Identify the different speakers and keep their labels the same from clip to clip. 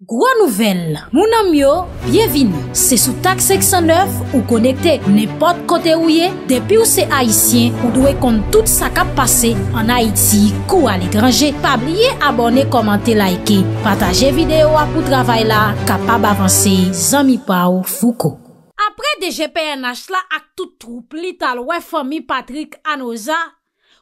Speaker 1: Gro nouvel, mounan myo, byevini, se sou tak 609 ou konekte nepot kote ouye, depi ou se haisyen ou dwe kont tout sa kap pase an Haiti kou ale grange, pa blye abone, komante, laike, pataje videyo apou travay la, kapab avanse, zami pa ou fouko. Apre DGPNH la ak tout troupli talwe fomi Patrick Anoza,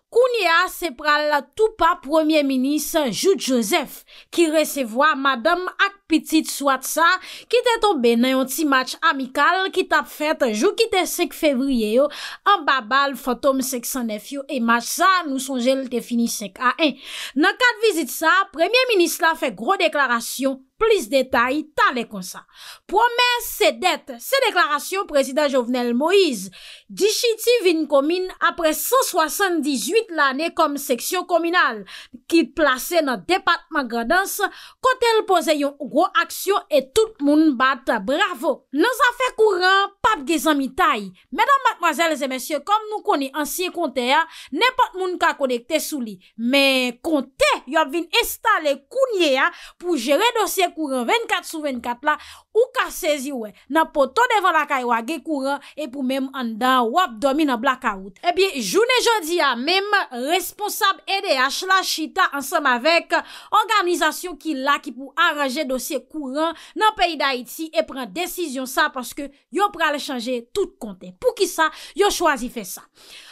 Speaker 1: Kounia se pral la toupa premier minis Jou de Joseph ki resevo a madame ak petit souad sa ki te tombe nan yon ti match amikal ki tap fet jou ki te sek febriye yo an babal fantom sek san defyo e mas sa nou son jel te fini sek a en. Nan kat vizit sa, premier minis la fe gro deklarasyon plis detay talè konsa. Promen se det, se deklarasyon prezident jovenel Moïse, di chiti vin komin apre 178 l'anè kom seksyon kominal, ki plase nan depat magredans, kote l'pose yon ro aksyon et tout moun bat bravo. Nans afe kouran, pap ge zanmi tay. Medan matmazèl zemensye, kom nou koni ansye konte ya, nepot moun ka konekte sou li. Men konte, yon vin estale kounye ya pou jere dosye kouran, 24 sou 24 la, ou kasezi we, nan poto devan la kaywa ge kouran, e pou mem an dan wap domi nan blakaout. Ebyen, jounen jodi ya, mem responsab EDH la, chita ansam avek, organizasyon ki la ki pou aranje dosye kouran nan peyi da Haiti, e pren desisyon sa, paske yo pral chanje tout konte. Pou ki sa, yo chwazi fe sa.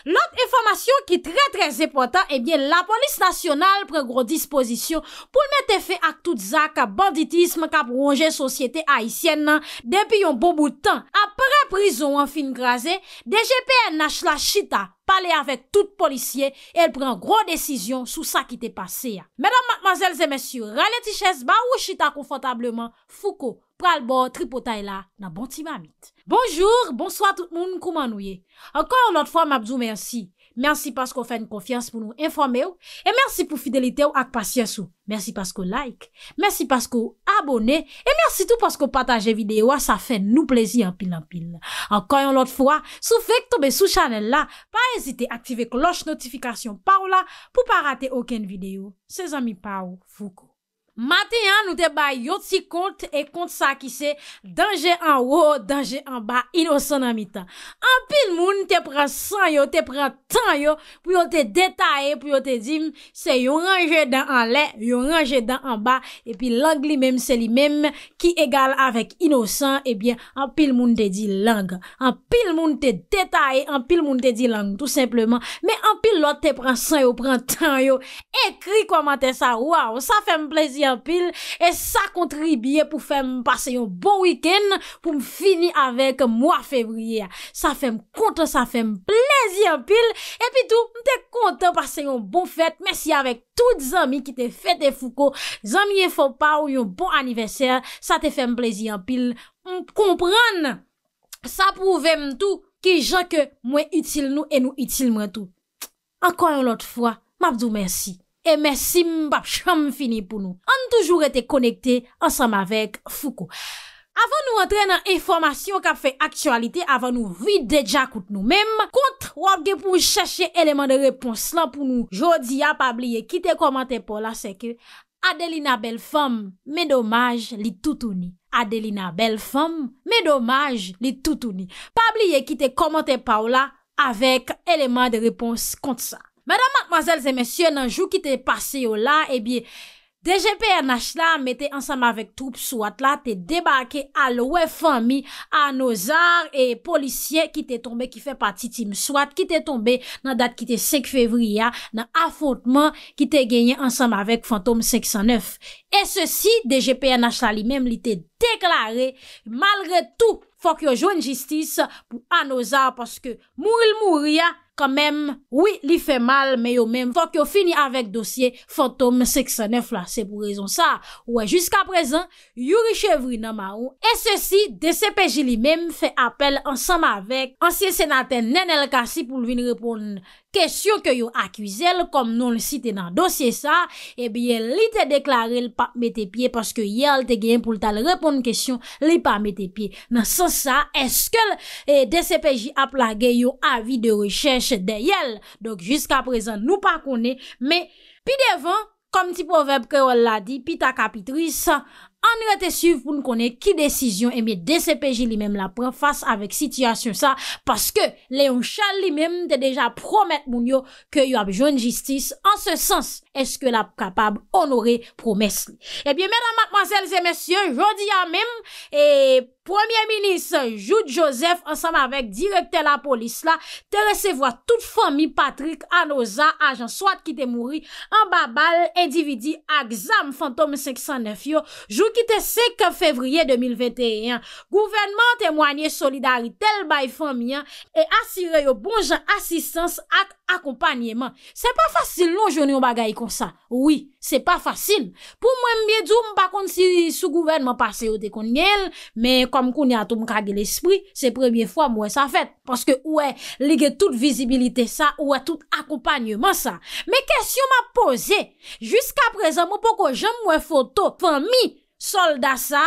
Speaker 1: Lot informasyon ki tre tre zepotan, ebyen, eh la polis nasyonal pren gro dispozisyon pou lmete fe ak tout zak, bandi kap rongen sosyete haisyen nan depi yon bo boutan. Apre prizon an fin graze, DGPN na chla chita pale avèk tout polisye el pren gro desisyon sou sa ki te pase ya. Medan madmazelze mesyou, rane tiches ba ou chita konfantableman, fuko, pral bo, tripotay la, nan bon ti mamit. Bonjour, bonsoi tout moun kouman ouye. Ankor not fwa mabzou mersi. Mersi paskou fè n konfians pou nou informè ou. E mersi pou fidelite ou ak pasyens ou. Mersi paskou like. Mersi paskou abone. E mersi tout paskou pataje videyo a sa fè nou plezi an pil an pil. Ankoyon lot fwa, sou fèk tobe sou chanel la, pa enzite aktive kloche notifikasyon pa ou la, pou pa rate oken videyo. Se zami pa ou, foko. Maten an nou te bay yot si kont E kont sa ki se Danje an wo, danje an ba Inosan an mi ta An pil moun te pren san yo, te pren tan yo Pou yo te detaye, pou yo te dim Se yon anje dan an le Yon anje dan an ba E pi lang li mem se li mem Ki egal avek inosan E bien an pil moun te di lang An pil moun te detaye An pil moun te di lang tout simplement Me an pil lot te pren san yo, pren tan yo Ekri kwa maten sa Wow, sa fe mplezyan pil, e sa kontribye pou fèm pase yon bon wikend pou bon m fini avek mwa febriye sa fèm konten, sa fèm plezien pil, epi tou m te konten pase yon bon fèt mesi avek tout zami ki te fète fuko zami e fò pa ou yon bon aniversèr, sa te fèm plezien pil, m komprèn sa pou vèm tou ki jò ke mwen itil nou e nou itil mwen tou, ankon yon lot fwa m apdou mersi E mersim, bapcham, fini pou nou. An toujou rete konekte ansam avek Fouko. Avan nou entrenan informasyon kap fe aktualite, avan nou vi deja kout nou menm, kont wapge pou chache eleman de repons lan pou nou. Jodi a pabliye ki te komante pa ou la seke, Adelina bel fom, me domaj li toutouni. Adelina bel fom, me domaj li toutouni. Pabliye ki te komante pa ou la avek eleman de repons kont sa. Madame, mademoiselles et messieurs, nanjou ki te pase yo la, ebi, DGPNH la mette ansam avek troupe souat la, te debake alwe fami, anozar, e policier ki te tombe ki fe pati tim souat, ki te tombe nan dat ki te 5 fevriya, nan afontman ki te genye ansam avek Fantom 509. E se si, DGPNH la li mem li te deklare, malre tou, fok yo jwen jistis pou anozar, paske mou il mou ria, Kamen, oui, li fe mal, me yo men, fok yo fini avek dosye fantom 609 la, se pou rezon sa. Ouè, jiska prezen, yuri chevri nan ma ou, e se si, DCPJ li men, fe apel ansam avek ansye senaten Nenel Kasi pou vin repounen. Kèsyon kè yo akwize l, kom nou l site nan dosye sa, ebyen li te deklare l pa mète pie, paske yel te gen pou l tal repon kèsyon, li pa mète pie. Nan sa sa, eske l e, DCPJ ap la gen yo avi de rechèche de yel, dok jiska prezen nou pa kone, me pi devan, kom ti poveb kè yo l la di, pi ta kapitris, An rete suv pou nou konen ki desisyon e eh mi DCPJ li mem la pre fase avek sityasyon sa paske Leon Charles li mem de deja promet moun yo ke yo ap joun jistis an se sens. eske la kapab onore promes li. Ebyen eh menan matmazel zemesye, jodi ya mem, e premier minis, jout josef, ansam avek direkte la polis la, te resevo a tout fomi Patrick Anoza, ajan swat kite mouri, an babal, endividi, ak zam fantom 609 yo, jout kite sek fevriye 2021. Gouvernman temwanyen solidari tel bay fomi ya, e asire yo bonjan asistans ak, akompanyeman. Se pa fasil nou jouni ou bagay kon sa. Oui, se pa fasil. Pou mwen mbyedou mpa konti sou gouven mwa pase yote kon nyele, me kom kon yato mkage l'espri, se premiye fwa mwen sa fet. Paske ouwe, ligwe tout vizibilite sa, ouwe tout akompanyeman sa. Me kesyon mwa pose, jiska prezan mwen poko joun mwen foto, fwen mi, Solda sa,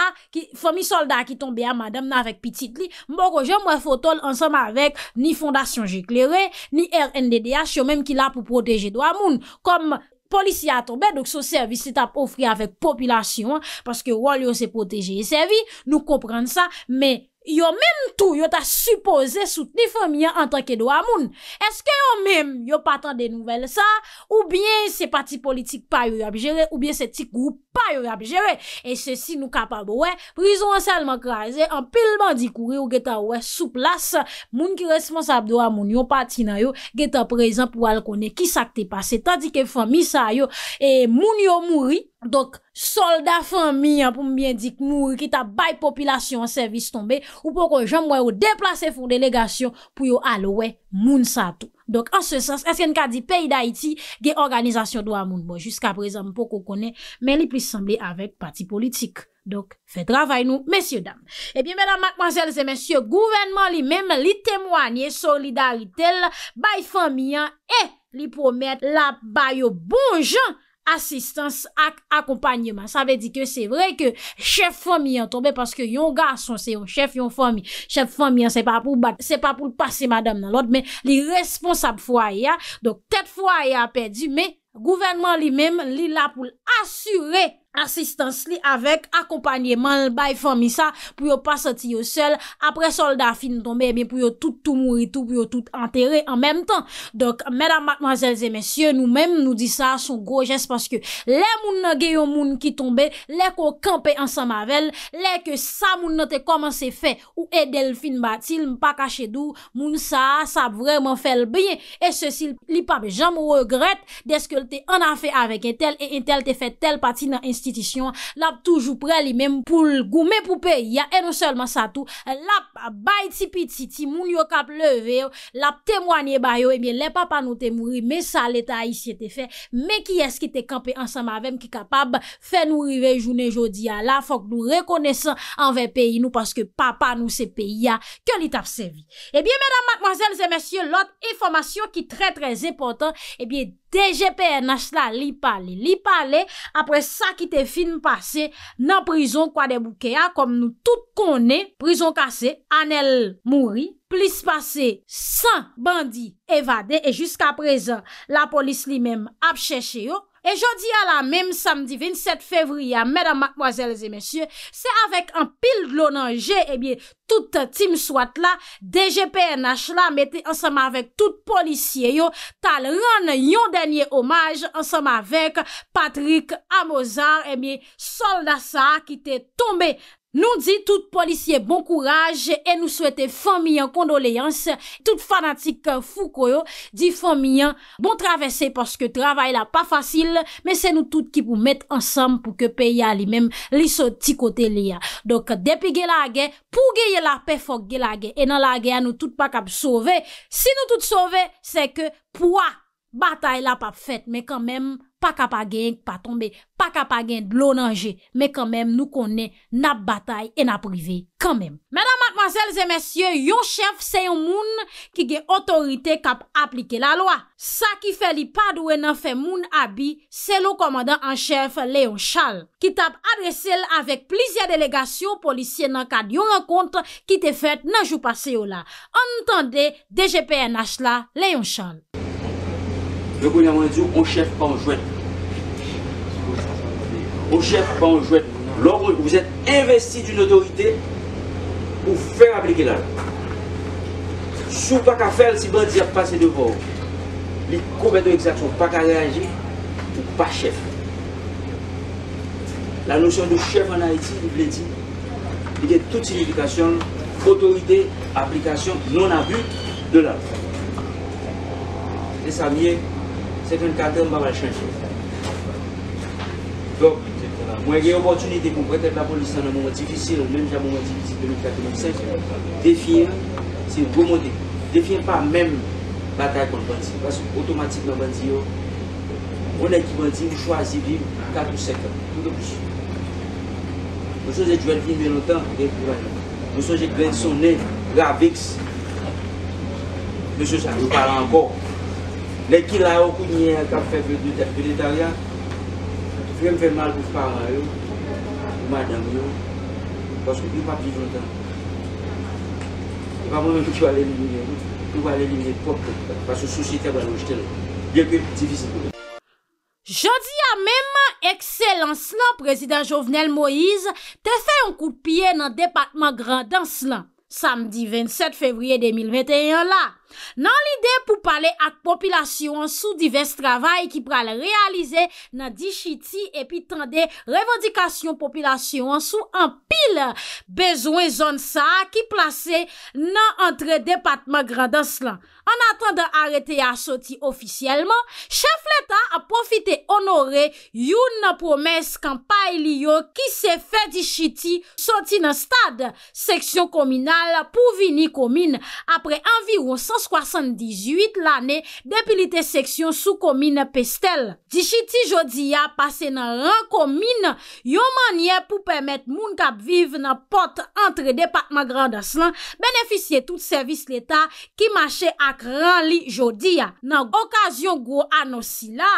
Speaker 1: fomi solda ki tombe a madame na vek pitit li, mbo roje mwe fotol ansam avek ni fondasyon jeklere, ni RNDDH yo menm ki la pou proteje do amoun. Kom polisi a tombe, so servis se tap ofri avek populasyon, paske walyo se proteje e servi, nou komprende sa, menm. yo menm tou yo ta suppose soutenifonmian an tanke do amoun. Eske yo menm yo patan de nouvel sa, ou bien se pati politik pa yo yo abjere, ou bien se tik group pa yo yo abjere. E se si nou kapab wè, prizon an salman kreize, an pilman di kouri ou geta wè souplas, moun ki responsab do amoun yo pati nan yo, geta prezant pou al konen ki sakte pase, tandi ke fami sa yo, e moun yo mouri, Dok, soldat fami an pou mbyen dik mwou Ki ta bay popilasyon an servis tombe Ou poko jom mwen ou deplase foun delegasyon Pou yo alowe moun sato Dok, an se sens, eske n ka di peyi da iti Ge organizasyon do a moun boj Jiska prezèm poko kone Men li plis sembli avèk pati politik Dok, fè dravay nou, mesye dam Ebyen, menan, mansel, zè mesye Gouvenman li men, li temwanyè Solidaritel, bay fami an E, li promet la bayo bonjant asistans ak akompanyman. Sa ve di ke se vre ke chef fom yon tombe, paske yon gason se yon chef yon fom yon, chef fom yon se pa pou bat, se pa pou l'passe madame nan lot, men li responsab fwa ya, dok tet fwa ya perdi, men gouvernman li mem li la pou l'asure. asistans li avek akopanyeman l bay famisa pou yo pasati yo sel apre soldat fin tombe pou yo tout tout mouri tout pou yo tout enterre an menm tan. Dok, menam matmazelze mensyen nou menm nou di sa sou gro jes paske le moun nan geyon moun ki tombe, le ko kampe ansan mavel, le ke sa moun nan te koman se fe ou e delfin batil, mpa kache dou moun sa, sa vreman fel bine e se si li pa be jan mou regret deske l te anan fe avek etel et entel te fe tel pati nan en L'ap toujou pre li mem pou l'goume pou pe ya E nou selman sa tou L'ap bay ti pi ti ti moun yo kap leve L'ap temwany e bay yo Ebyen le papa nou te mouri Me sa l'eta yi si te fe Me ki es ki te kampe ansan mavem Ki kapab fe nou rive jounen jodi ya la Fok nou rekonesan anve pe inou Paske papa nou se pe ya Ke li tap se vi Ebyen medan mademazel zemesye Lot informasyon ki tre tre zepotan Ebyen TGP-NH la li pale, li pale apre sa ki te film pase nan prison kwa debu ke a kom nou tout konen, prison kase, anel mouri, plis pase san bandi evade e jusqu aprezen la polis li men apcheche yo E jodi a la mèm samdi 27 fevriya, mèdam makmwazèl zi mèsyè, se avèk an pil glonanje, ebyè, tout tim swat la, DGPNH la, mète ansama avèk tout polisye yo, tal ran yon denye omaj ansama avèk Patrick Amozar, ebyè, eh soldasa ki te tombe. Nou di tout polisye bon kouraj, e nou souwete familyan kondoleyans, tout fanatik fou koyo, di familyan, bon travese paske travay la pa fasil, men se nou tout ki pou met ansam pou ke pe ya li men, li sou tikote li ya. Dok depi ge la ge, pou ge ye la pe fok ge la ge, e nan la ge a nou tout pa kap sove, si nou tout sove, se ke pou a batay la pa fet, men kan men... pa ka pa genk pa tombe, pa ka pa genk blo nanje, me kamem nou konen na batay e na prive kamem. Mèdam akmazèl zè mèsyè, yon chèf se yon moun ki ge otorite kap aplike la loa. Sa ki fè li padouè nan fè moun abi, se lo komandan an chèf leyon chal, ki tap adresèl avèk plizè delegasyon polisyè nan kad yon an kontre ki te fèt nan joupa se yon la. Antande, DGPNH la, leyon chal.
Speaker 2: Le gouvernement dit, chef pas en jouet. au chef pas en jouet. Lorsque vous êtes investi d'une autorité pour faire appliquer la loi. Si vous pas qu'à faire, si vous dire passer devant, les de d'exactions, pas qu'à réagir, ou pas chef. La notion de chef en Haïti, il dit, il y a toute signification, autorité, application, non abus de la loi. Et ça vient 74 an ba ba chanche yo fè. Don, mwen genye opotunite kon prete la polisan nan mounman difisil, mèm jan mounman difisil 2045, defyen, sin gounmonde, defyen pa mèm bataye kon bandi, bas otomatik nan bandi yo, mwenè ki bandi chwazi viv 4 ou 7 an, tout an plus. Monson jè djwen fin mwen notan, monson jè kwen son ne, ravix, monson chan, yo paran anpò, Lè ki la yo kou nye ka fevre du terpil italyan, fèm fèm mal pou fpam a yo, ou mal dam yo, paske pou pa bivantan. Pa moun mè kou alè liniye, kou alè liniye pop, paske sou si te waj waj jtè lè. Bè kè di visi pou lè.
Speaker 1: Jodi a mèman, eksèlans lan, prezident Jovenel Moïse, te fè yon koupiè nan depatman grandans lan, samdi 27 fevriye 2021 la. nan lide pou pale at popilasyon sou divers travay ki pral realize nan di chiti epi tan de revodikasyon popilasyon sou an pil bezwen zon sa ki plase nan antre depatman gradas lan. An atan de arete a soti ofisyelman, chef l'Etat a profite onore yon na promes kan pae liyo ki se fe di chiti soti nan stad seksyon kominal pou vini komine apre anviron san 78 l ane depilite seksyon sou komine pestel. Dichiti jodi ya pase nan ran komine, yon manye pou pemet moun kap vive nan pot entre depatman grandas lan beneficye tout servis l etat ki mache ak ran li jodi ya nan okasyon go anosila.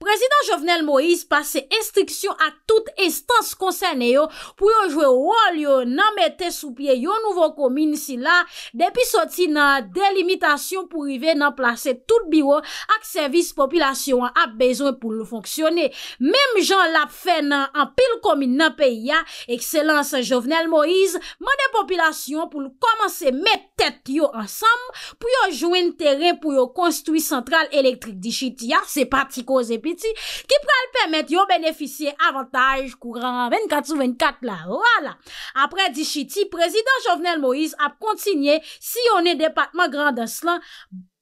Speaker 1: Prezident Jovenel Moïse pase estriksyon ak tout estans konsene yo pou yojwe wol yo nan mette sou pie yon nouvo komine sila depi soti nan delimite pou rive nan plase tout biwo ak servis populasyon an ap bezon pou l'fonksyone. Mem jan l ap fè nan an pil komine nan peyi an, ekselans an Jovenel Moïse, man de populasyon pou l komanse met tèt yo ansam pou yo jwen teren pou yo konstwi sentral elektrik di chiti an, se pati ko zepiti ki pral pemet yo beneficye avantaj kouran 24-24 la, wala. Apre di chiti prezident Jovenel Moïse ap kontinye si yon e departman gran dan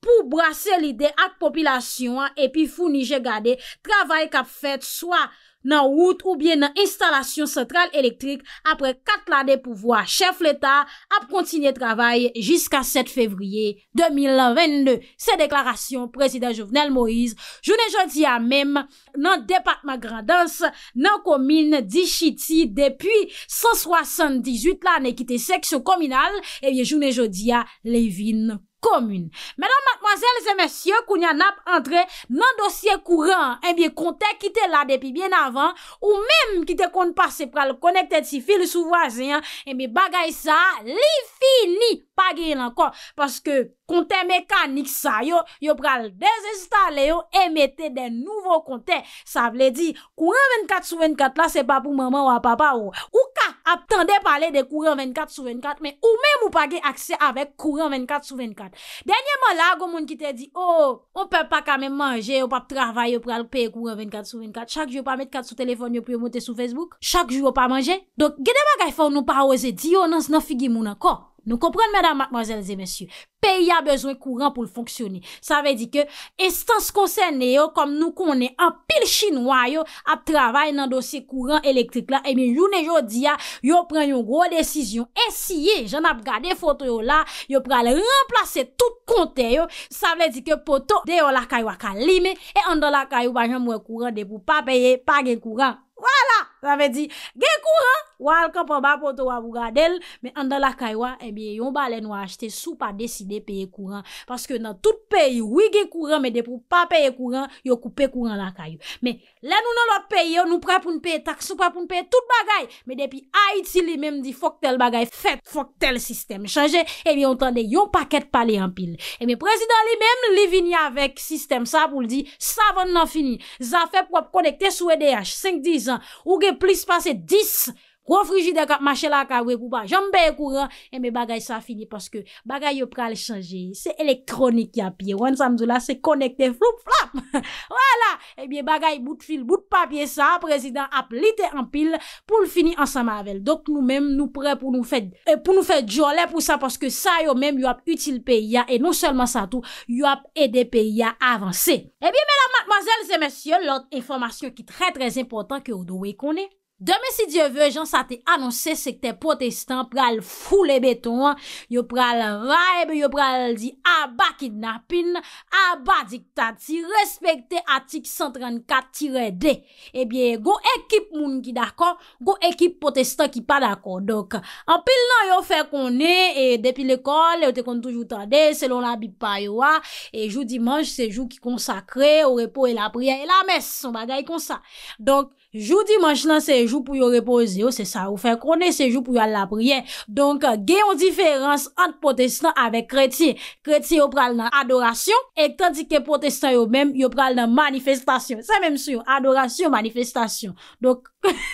Speaker 1: pou brase lide ak popilasyon epi founi je gade travay kap fet soa nan wout ou bien nan instalasyon sentral elektrik apre 4 lade pou vwa chef l'Etat ap kontinye travay jiska 7 fevriye 2022. Se deklarasyon Prezident Jovenel Moïse jounen jodi a mem nan departman grandans nan komine di Chiti depi 178 lan ekite seksyon kominal, jounen jodi a Levine. Komoun. Menon matmoazèl, se mèsyè, kou nyan ap entre nan dosye kou ran, en biye kontè ki te la depi eh bien avan, ou mèm ki te kont pasè pral konekte ti fil sou vwazen, en biye bagay sa, li fini, pa gen lankon. Paske kontè mekanik sa yo, yo pral dezestale yo, emete den nouvo kontè. Sa vle di, kou 24-24 la, se pa pou maman ou apapa ou. Ou ka? ap tende pale de kouran 24 sou 24, men ou men mou pa ge akse avek kouran 24 sou 24. Denyèman la, goun moun ki te di, oh, on pe pa kamen manje, ou pa p travay, ou pral pe kouran 24 sou 24. Chak jwou pa met kat sou telefon, yo pou yo monte sou Facebook. Chak jwou pa manje. Donk, gede bagay foun nou pa wese diyo, nan se nan non, non, figi moun akor. Nou kompren, mèdam, madman, zèl, zè, mèsyou, peyi a bezwen kourant pou l'fonksyoni. Sa ve di ke, estans konsenneyo, kom nou konen an pil chinois yo, ap travay nan dosi kourant elektrik la, e mi jounen jodi ya, yo pren yon grol desisyon, e siye, jan ap gade foto yo la, yo pre al remplase tout konter yo, sa ve di ke poto, deyo la kayo akalime, e an do la kayo bajan mwen kourant de pou pa peye, pa gen kourant. Wala! rame di, gen kouran, wal kapon ba poto wavou ga del, me an dan lakaywa, ebi eh yon balen wache te sou pa deside peye kouran, paske nan tout peyi, wii gen kouran, me depou pa peye kouran, yo koupe kouran lakaywa. Me, len nou nan lot peyi, yo nou prapoun peye taksou, prapoun peye tout bagay, me depi Haiti li mem di fok tel bagay, fet fok tel sistem, chanje, ebi eh yon tande yon paket pale yon pil. Ebi eh prezident li mem li vini avek sistem sa pou li di, sa van nan fini, za fe prop konekte sou EDH, 5-10 an, ouge plus passer 10 Kwa frijide, mache la ka we pou ba jom beye kouran, e eh, mi bagay sa fini, paske bagay yo pral chanje, se elektronik ya piye, wan samzou la se konekte, flop flop, wala, e eh mi bagay bout fil, bout papye sa, prezident ap lite an pil, pou l fini ansan mavel, dok nou menm nou pre pou nou fet, eh, pou nou fet jolè pou sa, paske sa yo menm yo ap util peyi ya, e non selman sa tou, yo ap ede peyi ya avanse. E bi menan matmazel se mensyon, lot informasyon ki tre tre important, ki ou do we konen, Deme si Diyo ve, jan sa te anonsè seke te potestan pral foule beton, yo pral raybe, yo pral di aba kidnapin, aba diktati, respekte atik 134-2. Ebyen, eh go ekip moun ki dakon, go ekip potestan ki pa dakon. Dok, an pil nan yo fe konen, depi lekol, yo te konen toujou tande, selon la bit paywa, ah. e jou dimanj, se jou ki konsakre, ou repo e la prien e la mes, son bagay konsa. Dok, Jou dimanche nan sejou pou yo repose yo, se sa ou fe kone sejou pou yo la prien. Donk gen yon diferans ant protestant avek kreti. Kreti yo pral nan adorasyon, e ktanti ke protestant yo menm yo pral nan manifestasyon. Se menm sou yo, adorasyon, manifestasyon. Donk,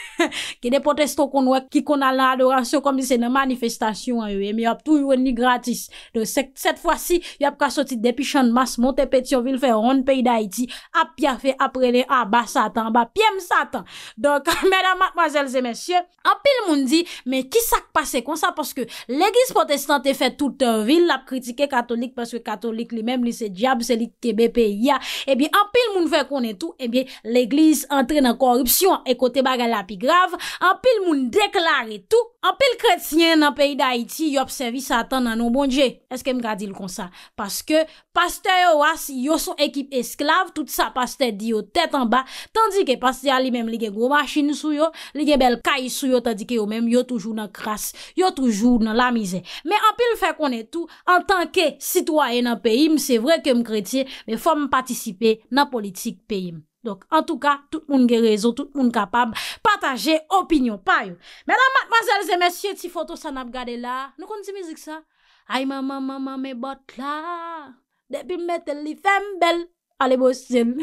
Speaker 1: ke de protestant konwe ki konal nan adorasyon, kom di se nan manifestasyon yo, e mi ap toujwen ni gratis. Donk, set fwa si, yo ap ka soti depishan mas, monte peti yo vil fe yon peyi da iti, ap pya fe aprele, a ba satan, ba pye m satan. Donc mesdames, mademoiselles et messieurs An pil moun di Men kisak pase kon sa Paske l'eglise protestante fè eh tout an vil Lap kritike katolik Paske katolik li mèm li se diab Se li kebepe ya Ebi an pil moun fè konen tou Ebi l'eglise entre nan korupsyon E kote baga la pi grav An pil moun deklare tou Apil kretyen nan peyi da iti, yo observi satan nan nou bonje. Eske m gadi l kon sa? Paske paste yo as, yo son ekip esklave, tout sa paste di yo tet an ba, tandi ke paste ya li menm li ge gwo machin sou yo, li ge bel kay sou yo, tandi ke yo menm yo toujou nan kras, yo toujou nan la mize. Me apil fe konen tou, an tanke sitwayen nan peyim, se vre ke m kretyen, me fom patisipe nan politik peyim. Donk, an tou ka, tout moun gen rezo, tout moun kapab pataje opinyon, payo. Menan, matmazelze, mesye, ti foto san ap gade la, nou kon ti mizik sa? Ay, mama, mama, me bot la, depi metel li fembel, ale bo sel.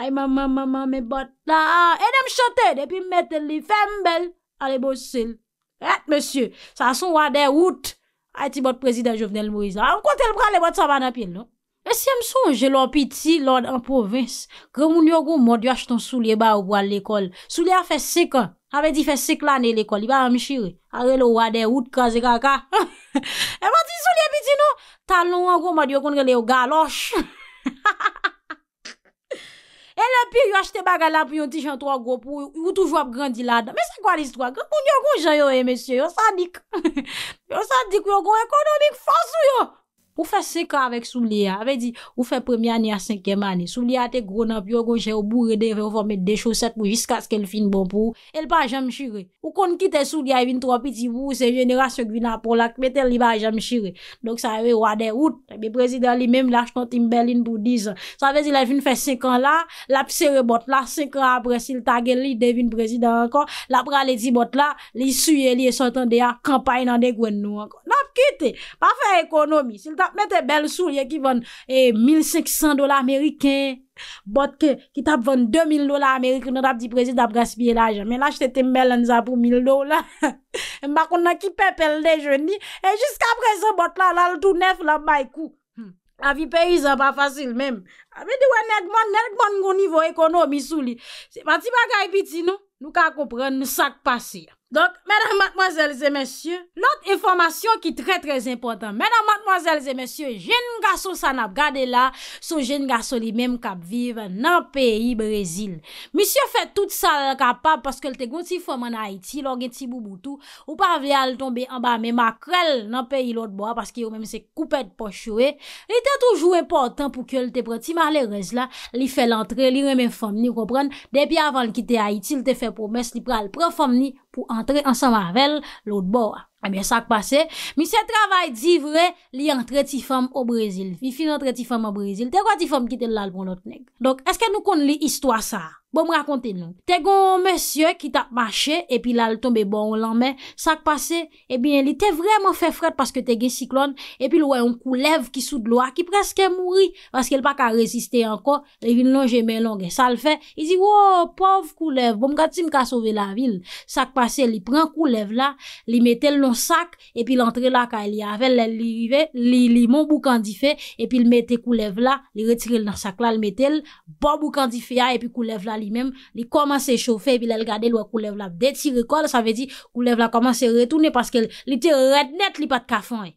Speaker 1: Ay, mama, mama, me bot la, edem chote, depi metel li fembel, ale bo sel. Et, mesye, sa ason wade wout, ay ti bot prezident Jovenel Moïse ah, la. An kontel bran le bot sa ban apil, non? E se mson jè lò piti lòd an povins, gè moun yò gò mod yò ashton soulye ba ou gwa l'ekol. Soulye a fe sek an, ave di fe sek la ne l'ekol, i ba amshire. Awe lò wade wout kaze kaka. E mwati soulye piti nou, talon an gò mod yò koun gè lè yò galosh. E lò pi yò ashte baga la pou yon tijan to a gò pou yon toujwa ap grandilada. Me sa kwa l'istwa? Gè moun yò gò jan yò e mesye, yon sa dik. Yon sa dik yon gò ekonomik fosou yon. Ou fè sekan avèk sou liya, avè di, ou fè premi anè a senkemanè, sou liya te gro nan pyo gojè ou bourède, vè ou vò mèt de chosèt mou jiska skèl fin bon pou, el pa jèm chire. Ou kon kite sou liya evin tropi di vou, se jenera se gwinan pou lak, metèl li ba jèm chire. Donk sa evè wadey wout, mè prezidè li mèm lach kontin belin pou dizan. Sa vè di la evin fè sekan la, la pse re bot la, sekan apre sil tagè li devin prezidè ankon, la pralè di bot la, li suye li e sot Mwen te bel sou liye ki ven 1,500 dola Ameriken, bot ke ki tap ven 2,000 dola Ameriken nan ap di prezid ap gaspye la jen, men la jte te melen za pou 1,000 dola. Mba kon na ki pepel de jen ni, e jiska prezen bot la, la loutou nef la bay kou. A vi pey zan pa fasil men. A ah, vi diwe neg mon, neg mon gounivou ekonomi sou li. Se pati baka epiti non? nou, nou ka kompren nou sak pasi. Donk, mèdè mèdè mòzèl zè mèsyè, lòt informasyon ki trè trè impotant. Mèdè mèdè mòzèl zè mèsyè, jèn gasson san ap gade la, son jèn gasson li mèm kap vive nan peyi Brezil. Mèsyè fè tout sa kapap, paske l te goun ti fòm an Haiti, lò gen ti bou boutou, ou pa vè al tombe an ba mèm akrel nan peyi lòt boa, paske yo mèm se koupèd pochouè. Li tè toujou impotant pou ke l te prè ti mar lè rej la, li fè l antre, li remè fòm ni repren, de bi avan li kite Haiti, li te fè prom pou antre ansama avel lout bo a. Abyen sa k pase, mi se travay di vre li antre ti fam o Brezil. Vi fin antre ti fam o Brezil, te kwa ti fam kite lal pou not neg. Donk, eske nou kon li histwa sa a? Bom rakonte nou. Tè gon mèsyè ki tap mache, epi la l tombe bon lan mè, sak pase, epi li tè vreman fè fred paske tè gen siklon, epi l wè yon koulev ki sou dloa, ki preske mouri, paske l pa ka reziste anko, le vil non jemè lon gen sal fè, i zi wò, pov koulev, bom gati m ka sove la vil, sak pase, li pren koulev la, li metel non sak, epi l antre la ka li avel, li rive, li mon boukandife, epi l metel koulev la, li retire l nan sak la, li metel, bon bouk li menm li koman se chofe, bilal gade lwa koulev la det, si rekol sa ve di koulev la koman se retoune, paske li te ret net li pat kafan e.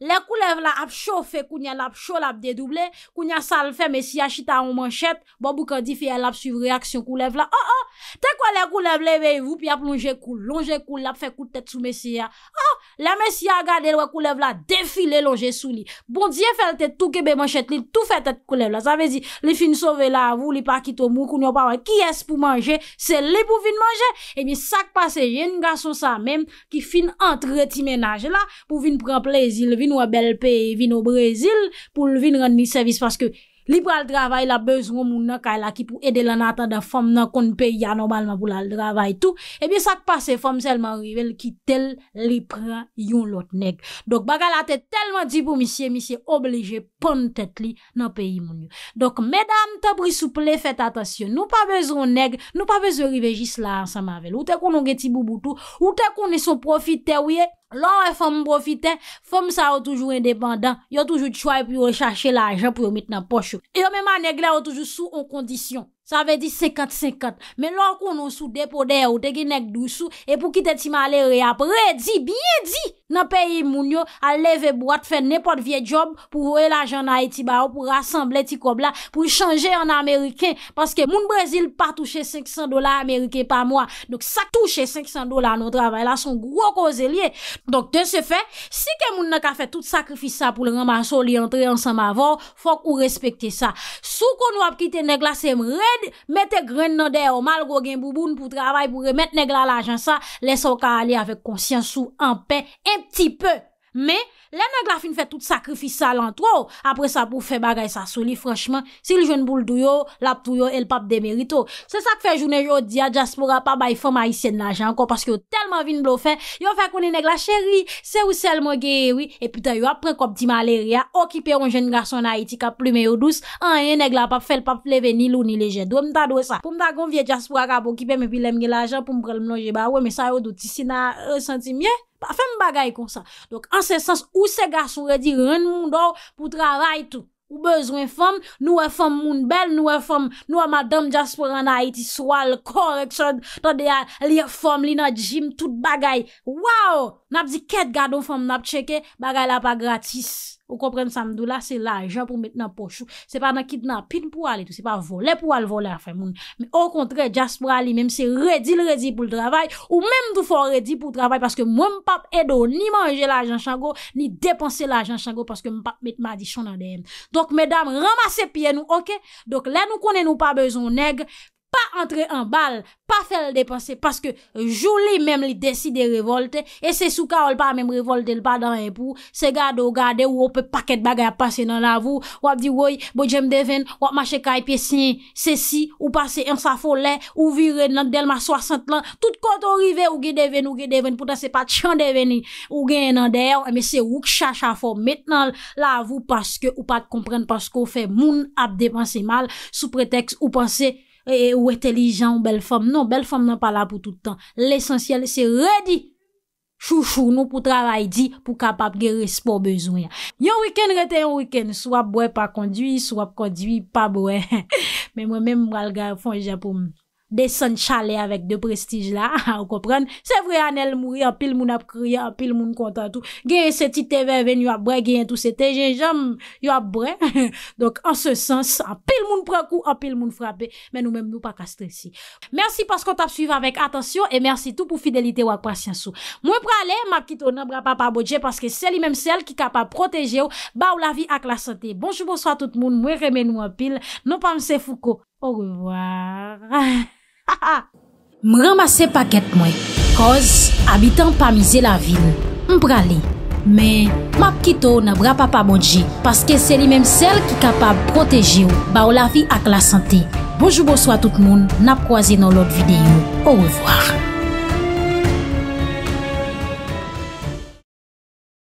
Speaker 1: Le koulev la ap chou fe kounye la ap chou la ap dedouble Kounye sal fe mesi ya chita an manchet Bo bou kandifi ya la ap suiv reaksyon koulev la Oh oh Te kwa oh, le koulev bon le veyvou pi ap longe koule Longe koule la fe koute tet sou mesi ya Oh oh Le mesi ya gade lwe koulev la defile longe sou li Bon diye felte tout kebe manchet ni tout fetet koulev la Zavezi Li fin sove la avou li pakito mou kounyo pa wè Ki es pou manje Se li pou vin manje E mi sak pase yen nga son sa men Ki fin antre ti menaje la Pou vin pren plezi le vin Nou a bel pe vin ou Brezil pou vin rendi servis Paske libra al travay la bezron moun na kaila ki pou ede lan ata da fom nan kon pe ya normalman pou la travay tou Ebyen eh sak pase fom selman rivel ki tel libra yon lot neg Dok baga la te telman di pou misye misye oblije pon tet li nan peyi moun yo Dok medan tabri souple fete atasyon nou pa bezron neg nou pa bezron rivel jis la sa mavel Ou te konon geti bou boutou ou te konon sou profite wye Lò wè fòm mou profite, fòm sa wò toujou indépandan, yon toujou tchouay pou yon chache la ajan pou yon mit nan pochou. E yon mèman negle wò toujou sou on kondisyon. Sa ve di 50-50. Men lor konon sou depo de ou, degi nek dousou, e pou kite ti male re apre, di, biye di, nan peyi moun yo, a leve brot, fe nepot vie job, pou vwe la janay ti ba ou, pou rassemble ti kob la, pou chanje an Amerike, paske moun Brazil pa touche 500 dola Amerike pa mwa. Dok sa touche 500 dola anon travay la, son gro koze liye. Dok de se fe, si ke moun nek a fe tout sakrifisa pou le ramasol li entre ansan ma vor, fok ou respekte sa. Sou konon ap kite nek la, se mwen re, Mette gren nan dey o mal go gen bouboun pou travay pou remet neg la la jan sa. Leso ka ali ave konsyansou an pe. En pti pe. Men. Le neg la fin fè tout sakrifis sa lantro Apre sa pou fè bagay sa soli Franchman, si l joun bouldou yo Lap tou yo, el pap demerito Se sa k fè jounen yo di a Jaspora Pa bay fèm a isyen la jan ko Paske yo telman vin blo fè Yo fè kouni neg la chéri Se ou sel mwen geyewi E pita yo apren kopti maleri ya Okipè yon joun gason na iti Kap plume yo dous Anye neg la pap fè l pap pleve Ni lou ni leje Dwa mta dwe sa Pou mta konvye Jaspora Apo kipè me pi lemge la jan Pou mprel mloje ba We me sa yo douti Ou se gas ou redi ren moun do pou tra ray tou. Ou bezwen fom, nou e fom moun bel, nou e fom nou a madam Jasper anayiti swal, koreksyon, ton de a li fom, li nan jim, tout bagay. Waw! Nap zi ket gado fom nap cheke, bagay la pa gratis. Ou kompren samdou la, se la ajan pou met nan pochou. Se pa nan kit nan pin pou al etou. Se pa vole pou al vole afen moun. Me o kontre, jas pou al li, mèm se redi l redi pou l travay. Ou mèm tou fò redi pou l travay. Paske mwen mpap edo ni manje la ajan chango, ni depanse la ajan chango. Paske mpap met ma di chon nan deyem. Dok, mèdam, ramase piye nou, ok? Dok, la nou konen nou pa bezon neg. pa entre an bal, pa fel depanse, paske joulé mèm li desi de revolte, e se sou ka ou l pa mèm revolte l pa dan epou, se gade ou gade bon, ou ou pe paket baga ya pase nan avou, wap di woy, bojèm devèn, wap mache kaj pe sinye, se si, ou pase yon safo lè, ou vire nan delma 60 lan, tout koto rive ou ge devèn ou ge devèn, pou ta se pat chan devèn ni, ou gen nan der, eme se wouk chacha fo, metnan l avou, paske ou pat kompren, paske ou fe moun ap depanse mal, sou preteks ou pase yon, E, e, ou etelijan ou bel fòm. Non, bel fòm nan pa la pou toutan. L'esensyel, se redi chou chou nou pou tra raydi pou kapap ge respon bezoun ya. Yon wikend rete yon wikend. Sou ap bwe pa kondwi, sou ap kondwi pa bwe. Men mwen men mwal ga fòm japon. Desen chale avèk de prestij la Ou kopren Se vre anel mou yon pil moun ap kri Yon pil moun kontan tou Genye se ti te ven ven yon ap bre genye Tou se te genye jom yon ap bre Donk an se sens An pil moun prek ou an pil moun frape Men nou menm nou pa kastresi Mersi pas kon tap suiv avèk Atensyon e mersi tout pou fidelite wak pas yon sou Mwen prale makit ou nan bra pa pa bodje Paske seli menm sel ki kapa proteje ou Ba ou la vi ak la sante Bonjoubo swa tout moun Mwen remen nou ap pil Non pa mse fuko Ou revoar M ramase paket mwen, koz abitan pa mize la vil, m pra li. Men, map kito nan bra pa pa modji, paske se li menm sel ki kapab proteji ou, ba ou la vi ak la sante. Bojou bojou a tout moun, nap kwa zi nan lot videyo. Ou revoar.